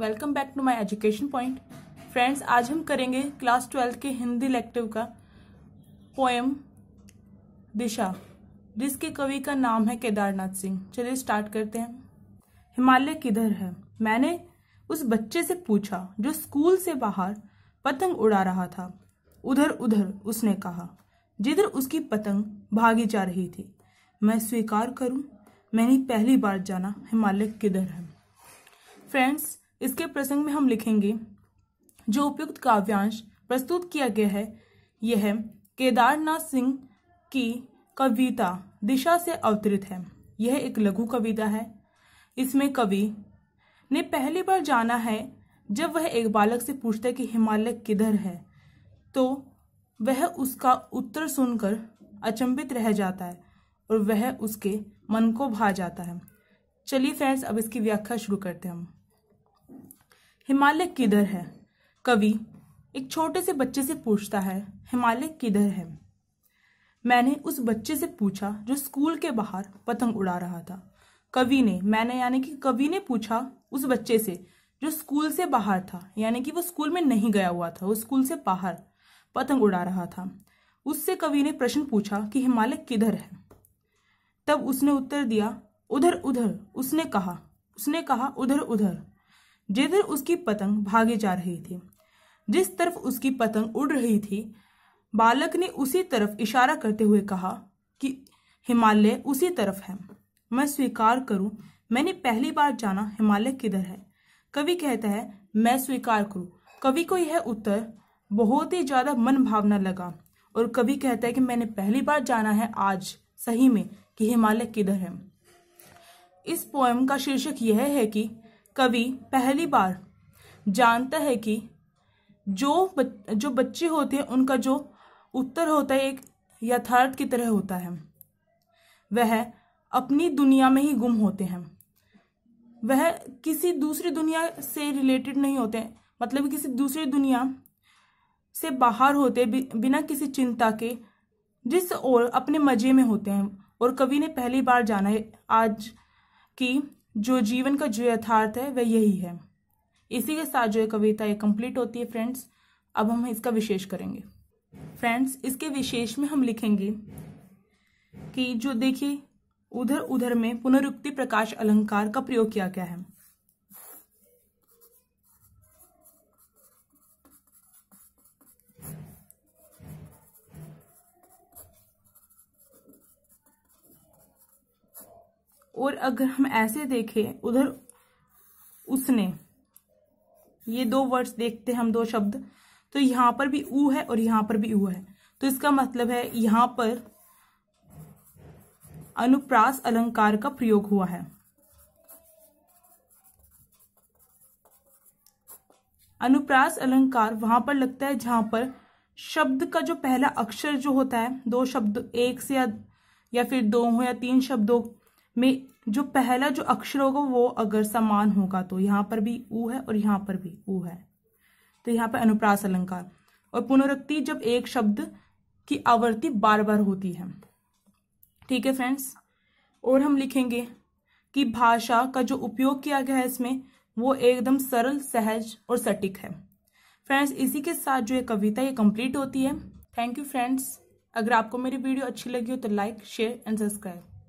welcome back to my education point friends आज हम करेंगे क्लास ट्वेल्थ के हिंदी लेक्टिव का पोएम दिशा जिसके कवि का नाम है केदारनाथ सिंह चलिए स्टार्ट करते हैं हिमालय किधर है मैंने उस बच्चे से पूछा जो स्कूल से बाहर पतंग उड़ा रहा था उधर उधर उसने कहा जिधर उसकी पतंग भागी जा रही थी मैं स्वीकार करूं मैंने पहली बार जाना हिमालय किधर है फ्रेंड्स इसके प्रसंग में हम लिखेंगे जो उपयुक्त काव्यांश प्रस्तुत किया गया है यह केदारनाथ सिंह की कविता दिशा से अवतरित है यह एक लघु कविता है इसमें कवि ने पहली बार जाना है जब वह एक बालक से पूछता है कि हिमालय किधर है तो वह उसका उत्तर सुनकर अचंभित रह जाता है और वह उसके मन को भा जाता है चलिए फ्रेंड्स अब इसकी व्याख्या शुरू करते हैं हम हिमालय किधर है कवि एक छोटे से बच्चे से पूछता है हिमालय किधर है मैंने उस बच्चे से पूछा जो स्कूल के बाहर पतंग उड़ा रहा था कवि ने मैंने यानी कि कवि ने पूछा उस बच्चे से जो स्कूल से बाहर था यानी कि वो स्कूल में नहीं गया हुआ था वो स्कूल से बाहर पतंग उड़ा रहा था उससे कवि ने प्रश्न पूछा कि हिमालय किधर है तब उसने उत्तर दिया उधर उधर उसने कहा उसने कहा उधर उधर जिधर उसकी पतंग भागे जा रही थी जिस तरफ उसकी पतंग उड़ रही थी बालक ने उसी तरफ इशारा करते हुए कहा कि हिमालय उसी तरफ है मैं स्वीकार करूं मैंने पहली बार जाना हिमालय किधर है कवि कहता है मैं स्वीकार करूं कवि को यह उत्तर बहुत ही ज्यादा मन भावना लगा और कवि कहता है कि मैंने पहली बार जाना है आज सही में कि हिमालय किधर है इस पोएम का शीर्षक यह है कि कवि पहली बार जानता है कि जो जो बच्चे होते हैं उनका जो उत्तर होता है एक यथार्थ की तरह होता है वह अपनी दुनिया में ही गुम होते हैं वह किसी दूसरी दुनिया से रिलेटेड नहीं होते मतलब किसी दूसरी दुनिया से बाहर होते बिना किसी चिंता के जिस और अपने मजे में होते हैं और कवि ने पहली बार जाना है आज की जो जीवन का जो यथार्थ है वह यही है इसी के साथ जो ये कविता ये कंप्लीट होती है फ्रेंड्स अब हम इसका विशेष करेंगे फ्रेंड्स इसके विशेष में हम लिखेंगे कि जो देखिए उधर उधर में पुनरुक्ति प्रकाश अलंकार का प्रयोग किया गया है और अगर हम ऐसे देखें उधर उसने ये दो वर्ड्स देखते हैं हम दो शब्द तो यहां पर भी ऊ है और यहां पर भी ऊ है तो इसका मतलब है यहां पर अनुप्रास अलंकार का प्रयोग हुआ है अनुप्रास अलंकार वहां पर लगता है जहां पर शब्द का जो पहला अक्षर जो होता है दो शब्द एक से या, या फिर दो हो या तीन शब्दों में जो पहला जो अक्षर होगा वो अगर समान होगा तो यहाँ पर भी ऊ है और यहाँ पर भी ऊ है तो यहाँ पर अनुप्रास अलंकार और पुनरुक्ति जब एक शब्द की आवृत्ति बार बार होती है ठीक है फ्रेंड्स और हम लिखेंगे कि भाषा का जो उपयोग किया गया है इसमें वो एकदम सरल सहज और सटीक है फ्रेंड्स इसी के साथ जो ये कविता ये कंप्लीट होती है थैंक यू फ्रेंड्स अगर आपको मेरी वीडियो अच्छी लगी हो तो लाइक शेयर एंड सब्सक्राइब